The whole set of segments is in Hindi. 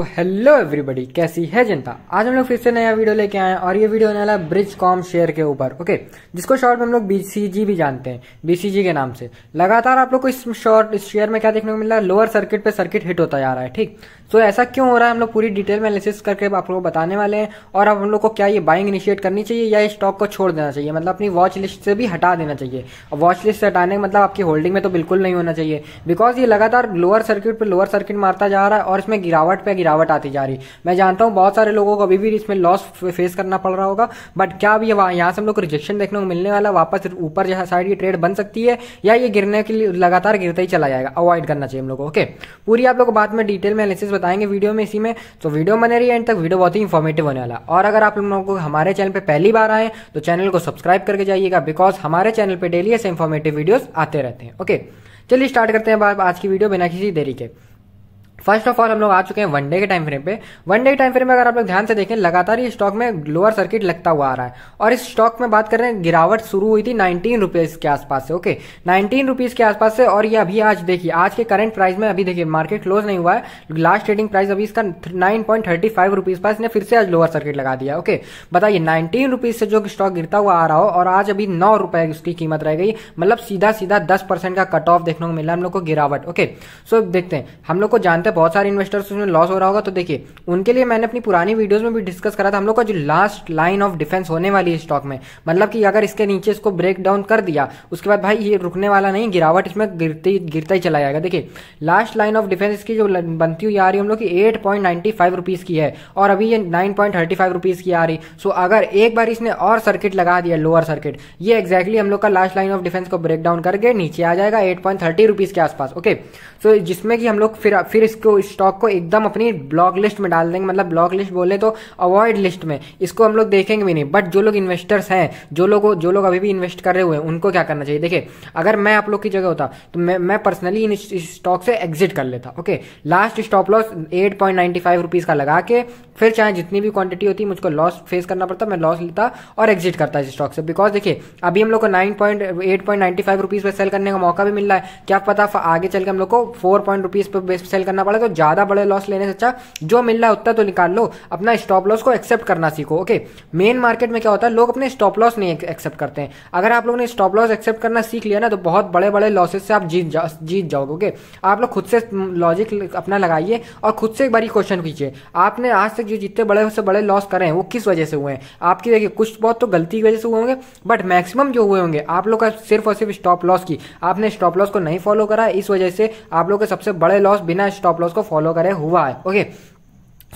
तो हेलो एवरीबॉडी कैसी है जनता आज हम लोग फिर से नया वीडियो लेके आए हैं और ये वीडियो होने वाला ब्रिज कॉम शेयर के ऊपर ओके जिसको शॉर्ट में हम लोग बीसीजी भी जानते हैं बीसीजी के नाम से लगातार आप लोग को इस शॉर्ट इस शेयर में क्या देखने को मिल रहा है लोअर सर्किट पे सर्किट हिट होता जा रहा है ठीक सो तो ऐसा क्यों हो रहा है हम लोग पूरी डिटेल में एनालिसिस करके आप लोगों को बताने वाले हैं और अब हम लोग को क्या ये बाइंग इनिशिएट करनी चाहिए या स्टॉक को छोड़ देना चाहिए मतलब अपनी वॉच लिस्ट से भी हटा देना चाहिए और वॉच लिस्ट से हटाने मतलब आपकी होल्डिंग में तो बिल्कुल नहीं होना चाहिए बिकॉज ये लगातार लोअर सर्किट पर लोअर सर्किट मारता जा रहा है और इसमें गिरावट पर गिरावट आती जा रही मैं जानता हूँ बहुत सारे लोगों को अभी भी इसमें लॉस फेस करना पड़ रहा होगा बट क्या अभी यहाँ से हम लोग को रिजेक्शन देखने को मिलने वाला वापस ऊपर जहाँ साइड की ट्रेड बन सकती है या ये गिरने के लिए लगातार गिरता ही चला जाएगा अवॉइड करना चाहिए हम लोग को ओके पूरी आप लोग को बाद में डिटेल में एनालिसिस बताएंगे वीडियो में इसी में तो वीडियो बने रही है एंड तक वीडियो बहुत ही इंफॉर्मेटिव होने वाला और अगर आप लोगों को हमारे चैनल पर पहली बार आए तो चैनल को सब्सक्राइब करके जाइएगा बिकॉज हमारे चैनल पर डेली ऐसे इन्फॉर्मेटिव वीडियोज आते रहते हैं ओके चलिए स्टार्ट करते हैं आज की वीडियो बिना किसी देरी के फर्स्ट ऑफ ऑल हम लोग आ चुके हैं वनडे के टाइम फ्रेम पे वनडे के टाइम फ्रेम में अगर आप लोग ध्यान से देखें लगातार ये स्टॉक में लोअर सर्किट लगता हुआ आ रहा है और इस स्टॉक में बात कर रहे हैं गिरावट शुरू हुई थी नाइनटीन रुपीज के आसपास से ओके नाइनटीन रुपीज के आसपास से और ये अभी आज देखिए आज के करंट प्राइस में अभी देखिए मार्केट क्लोज नहीं हुआ है लास्ट ट्रेडिंग प्राइस अभी इसका nine point thirty five rupees पास ने फिर से आज लोअर सर्किट लगा दिया ओके बताइए नाइनटीन रुपीज से जो स्टॉक गिरता हुआ आ रहा हो और आज अभी नौ रुपए उसकी कीमत रह गई मतलब सीधा सीधा दस परसेंट का कट ऑफ देखने को मिला हम लोग को गिरावट ओके सो देखते हैं हम लोग को जानते जानते हैं बहुत सारे इन्वेस्टर्स उसमें लॉस हो रहा होगा तो देखिए उनके लिए मैंने अपनी पुरानी वीडियोस में भी डिस्कस करा था हम लोग का जो लास्ट लाइन ऑफ डिफेंस होने वाली है स्टॉक में मतलब कि अगर इसके नीचे इसको ब्रेक डाउन कर दिया उसके बाद भाई ये रुकने वाला नहीं गिरावट इसमें गिरते गिरता ही चला जाएगा देखिए लास्ट लाइन ऑफ डिफेंस इसकी जो बनती हुई आ रही है हम लोग की eight point ninety five rupees की है और अभी ये nine point thirty five rupees की आ रही सो अगर एक बार इसने और सर्किट लगा दिया लोअर सर्किट ये एक्जैक्टली हम लोग का लास्ट लाइन ऑफ डिफेंस को ब्रेक डाउन करके नीचे आ जाएगा एट पॉइंट थर्टी रुपीज़ के आसपास ओके सो जिसमें कि हम लोग फिर फिर इस इसको स्टॉक को एकदम अपनी ब्लॉक लिस्ट में डाल देंगे मतलब ब्लॉक लिस्ट बोले तो अवॉइड लिस्ट में इसको हम लोग देखेंगे भी नहीं बट जो लोग इन्वेस्टर्स हैं जो लोग जो लोग अभी भी इन्वेस्ट कर रहे हुए हैं उनको क्या करना चाहिए देखिए अगर मैं आप लोग की जगह होता तो मैं मैं पर्सनली इन स्टॉक से एग्जिट कर लेता okay last stop loss eight point ninety five rupees का लगा के फिर चाहे जितनी भी क्वांटिटी होती मुझको लॉस फेस करना पड़ता मैं लॉस लेता और एग्जिट करता इस स्टॉक से बिकॉज देखिए अभी हम लोग को nine point eight point ninety five rupees पर सेल करने का मौका भी मिल रहा है क्या पता आगे चल के हम लोग को फोर पॉइंट रुपीज़ पर सेल करना पड़े तो ज़्यादा बड़े लॉस लेने से अच्छा जो मिल रहा है उतना तो निकाल लो अपना स्टॉप लॉस को एक्सेप्ट करना सीखो ओके मेन मार्केट में क्या होता है लोग अपने स्टॉप लॉस नहीं एक्सेप्ट करते हैं अगर आप लोगों ने स्टॉप लॉस एक्सेप्ट करना सीख लिया ना तो बहुत बड़े बड़े लॉसेज से आप जीत जा जीत जाओगे ओके आप लोग खुद से लॉजिक अपना लगाइए और खुद से एक बार क्वेश्चन कीजिए आपने आज तक जो जितने बड़े से बड़े लॉस करे हैं वो किस वजह से हुए हैं आपकी देखिए कुछ बहुत तो गलती की वजह से हुए होंगे बट मैक्सिमम जो हुए होंगे आप लोग का सिर्फ और सिर्फ स्टॉप लॉस की आपने स्टॉप लॉस को नहीं फॉलो करा इस वजह से आप लोग के सबसे बड़े लॉस बिना स्टॉप स्टॉप लॉस को फॉलो करे हुआ है okay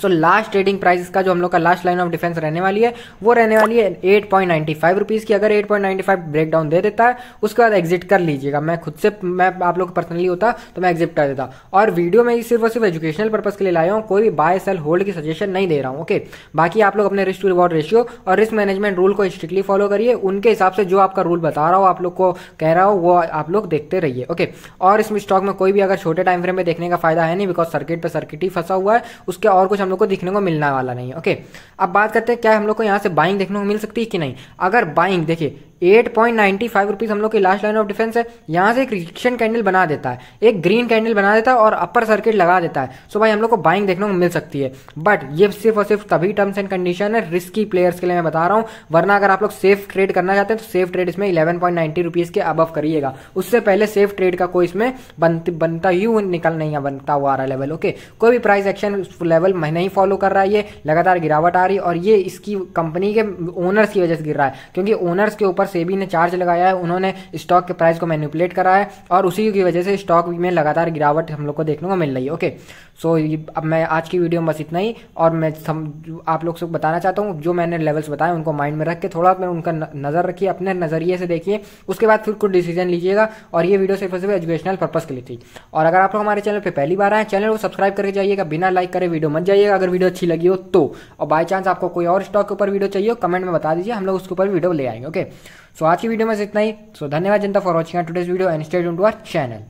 so last trading price का जो हम लोग का लास्ट लाइन ऑफ डिफेंस रहने वाली है वो रहने वाली है eight point ninety five rupees की अगर eight point ninety five break down दे देता है उसके बाद एग्जिट कर लीजिएगा मैं खुद से मैं आप लोग पर्सनली होता तो मैं एग्जिट कर देता और वीडियो में सिर्फ और सिर्फ एजुकेशनल पर्पज के लिए लाया हूँ कोई भी बाय सेल होल्ड की सजेशन नहीं दे रहा हूँ ओके बाकी आप लोग अपने रिस्क टू रिवॉर्ड रेशियो और रिस्क मैनेजमेंट रूल को स्ट्रिक्टली फॉलो करिए उनके हिसाब से जो आपका रूल बता रहा हो आप लोग को कह रहा हो वो आप लोग देखते रहिए ओके और इसमें स्टॉक में कोई भी अगर छोटे टाइम फ्रेम में देखने का फायदा है नहीं बिकॉज सर्किट पर सर्किट ही फंसा हुआ है उसके और कुछ हम हम लोग को देखने को मिलने वाला नहीं है ओके अब बात करते हैं क्या हम लोग को यहाँ से बाइंग देखने को मिल सकती है कि नहीं अगर बाइंग देखिए eight point ninety five rupees हम लोग की लास्ट लाइन ऑफ डिफेंस है यहाँ से एक रिजेक्शन कैंडल बना देता है एक ग्रीन कैंडल बना देता है और अपर सर्किट लगा देता है सो so भाई हम लोग को बाइंग देखने को मिल सकती है बट ये सिर्फ और सिर्फ तभी टर्म्स एंड कंडीशन है रिस्की प्लेयर्स के लिए मैं बता रहा हूँ वरना अगर आप लोग सेफ ट्रेड करना चाहते हैं तो सेफ ट्रेड इसमें इलेवन पॉइंट नाइन्टी रुपीज़ के अबव करिएगा उससे पहले सेफ ट्रेड का कोई इसमें बनती बनता ही निकल नहीं है बनता हुआ आ रहा लेवल ओके कोई भी प्राइस एक्शन लेवल नहीं फॉलो कर रहा है ये लगातार गिरावट आ रही है और ये इसकी कंपनी के ओनर्स की वजह से गिर रहा है क्योंकि ओनर्स के ऊपर सेबी ने चार्ज लगाया है उन्होंने स्टॉक के प्राइस को मैनिपुलेट करा है और उसी की वजह से स्टॉक में लगातार गिरावट हम लोग को देखने को मिल रही है ओके सो अब मैं आज की वीडियो में बस इतना ही और मैं सम, आप लोग से बताना चाहता हूँ जो मैंने लेवल्स बताए उनको माइंड में रख के थोड़ा मैं उनका नज़र रखिए अपने नज़रिए से देखिए उसके बाद फिर कुछ डिसीजन लीजिएगा और ये वीडियो सिर्फ सिर्फ एजुकेशनल पर्पज़ के लिए थी और अगर आप लोग हमारे चैनल पर पहली बार आए चैनल को सब्सक्राइब करके जाइएगा बिना लाइक करे वीडियो मत जाइएगा अगर वीडियो अच्छी लगी हो तो और बाई चांस आपको कोई और स्टॉक के ऊपर वीडियो चाहिए कमेंट में बता दीजिए हम लोग उसके ऊपर वीडियो ले आएंगे ओके सो आज की वीडियो में इतना ही सो धन्यवाद जनता for watching today's video and state to our channel